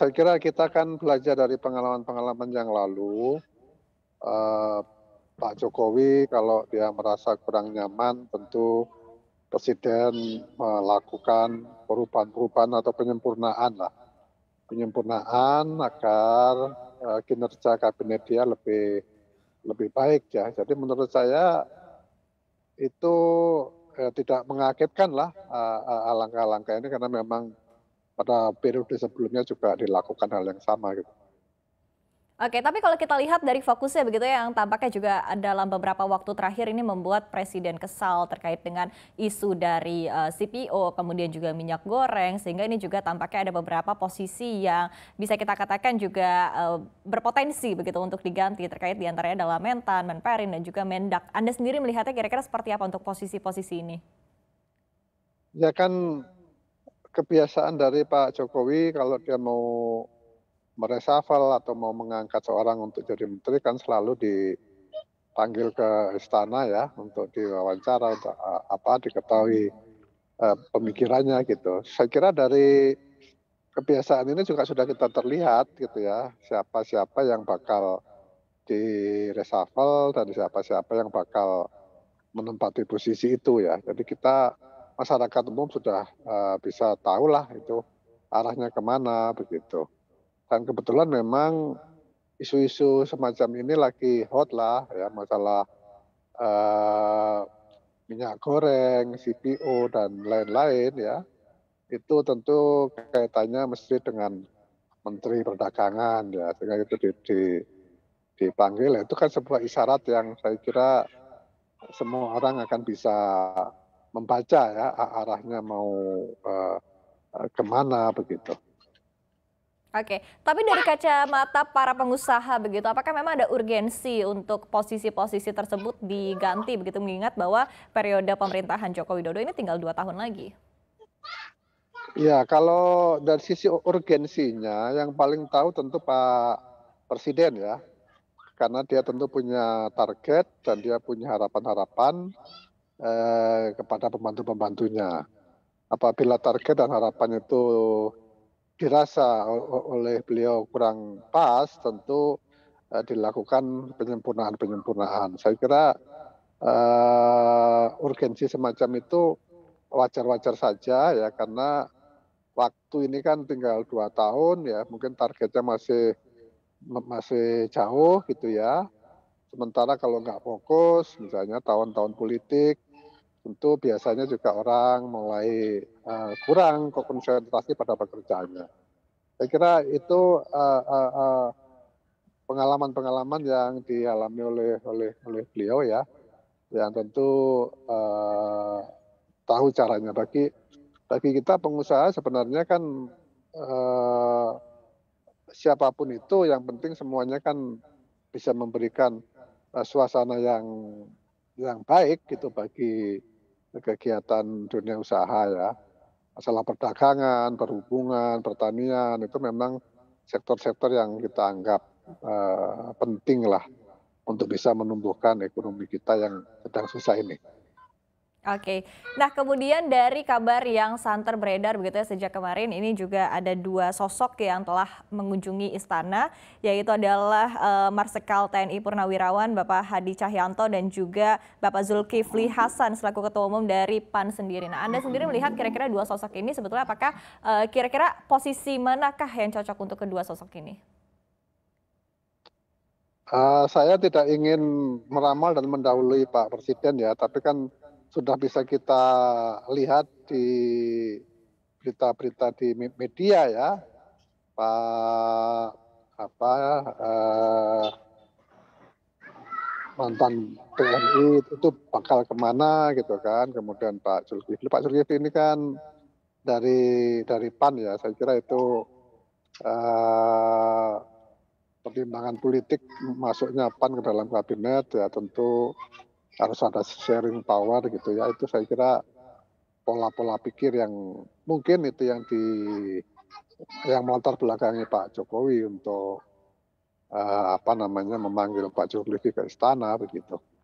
saya kira kita kan belajar dari pengalaman-pengalaman yang lalu. Uh, Pak Jokowi kalau dia merasa kurang nyaman tentu Presiden melakukan perubahan-perubahan atau penyempurnaan lah. Penyempurnaan agar uh, kinerja kabinet dia lebih lebih baik ya. Jadi menurut saya itu uh, tidak mengagetkan lah uh, uh, langkah-langkah ini karena memang pada periode sebelumnya juga dilakukan hal yang sama gitu. Oke, tapi kalau kita lihat dari fokusnya begitu ya, yang tampaknya juga dalam beberapa waktu terakhir ini membuat Presiden kesal terkait dengan isu dari uh, eh, CPO, kemudian juga minyak goreng, sehingga ini juga tampaknya ada beberapa posisi yang bisa kita katakan juga uh, berpotensi begitu untuk diganti terkait diantaranya dalam Mentan, Menperin, dan juga Mendak. Anda sendiri melihatnya kira-kira seperti apa untuk posisi-posisi ini? Ya kan kebiasaan dari Pak Jokowi kalau dia mau meresafal atau mau mengangkat seorang untuk jadi menteri kan selalu dipanggil ke istana ya untuk diwawancara untuk eh, apa diketahui eh, pemikirannya gitu. Saya kira dari kebiasaan ini juga sudah kita terlihat gitu ya siapa-siapa yang bakal di reshuffle dan siapa-siapa yang bakal menempati posisi itu ya. Jadi kita masyarakat umum sudah uh, bisa lah itu arahnya kemana begitu. Dan kebetulan memang isu-isu semacam ini lagi hot lah ya masalah uh, minyak goreng, CPO dan lain-lain ya. Itu tentu kaitannya mesti dengan Menteri Perdagangan ya sehingga itu di, di dipanggil itu kan sebuah isyarat yang saya kira semua orang akan bisa membaca ya arahnya mau uh, kemana begitu. Oke, tapi dari kacamata para pengusaha begitu, apakah memang ada urgensi untuk posisi-posisi tersebut diganti begitu mengingat bahwa periode pemerintahan Joko Widodo ini tinggal dua tahun lagi? Ya, kalau dari sisi urgensinya yang paling tahu tentu Pak Presiden ya, karena dia tentu punya target dan dia punya harapan-harapan Eh, kepada pembantu-pembantunya. Apabila target dan harapan itu dirasa oleh beliau kurang pas, tentu eh, dilakukan penyempurnaan-penyempurnaan. Saya kira eh, urgensi semacam itu wajar-wajar saja ya karena waktu ini kan tinggal dua tahun ya mungkin targetnya masih masih jauh gitu ya. Sementara kalau nggak fokus, misalnya tahun-tahun politik, tentu biasanya juga orang mulai uh, kurang konsentrasi pada pekerjaannya. Saya kira itu uh, uh, uh, pengalaman-pengalaman yang dialami oleh oleh oleh beliau ya, yang tentu uh, tahu caranya bagi bagi kita pengusaha sebenarnya kan uh, siapapun itu yang penting semuanya kan bisa memberikan uh, suasana yang yang baik gitu bagi kegiatan dunia usaha ya. Masalah perdagangan, perhubungan, pertanian itu memang sektor-sektor yang kita anggap uh, penting lah untuk bisa menumbuhkan ekonomi kita yang sedang susah ini. Oke, nah kemudian dari kabar yang santer beredar begitu ya sejak kemarin ini juga ada dua sosok yang telah mengunjungi istana yaitu adalah uh, eh, Marsekal TNI Purnawirawan Bapak Hadi Cahyanto dan juga Bapak Zulkifli Hasan selaku Ketua Umum dari PAN sendiri. Nah Anda sendiri melihat kira-kira dua sosok ini sebetulnya apakah eh, kira-kira uh, posisi manakah yang cocok untuk kedua sosok ini? Uh, saya tidak ingin meramal dan mendahului Pak Presiden ya, tapi kan sudah bisa kita lihat di berita-berita di media ya Pak apa eh, mantan TNI itu bakal kemana gitu kan kemudian Pak Zulkifli Pak Zulkifli ini kan dari dari PAN ya saya kira itu eh, pertimbangan politik masuknya PAN ke dalam kabinet ya tentu harus ada sharing power gitu ya itu saya kira pola-pola pikir yang mungkin itu yang di yang melatar belakangi Pak Jokowi untuk uh, apa namanya memanggil Pak Jokowi ke istana begitu.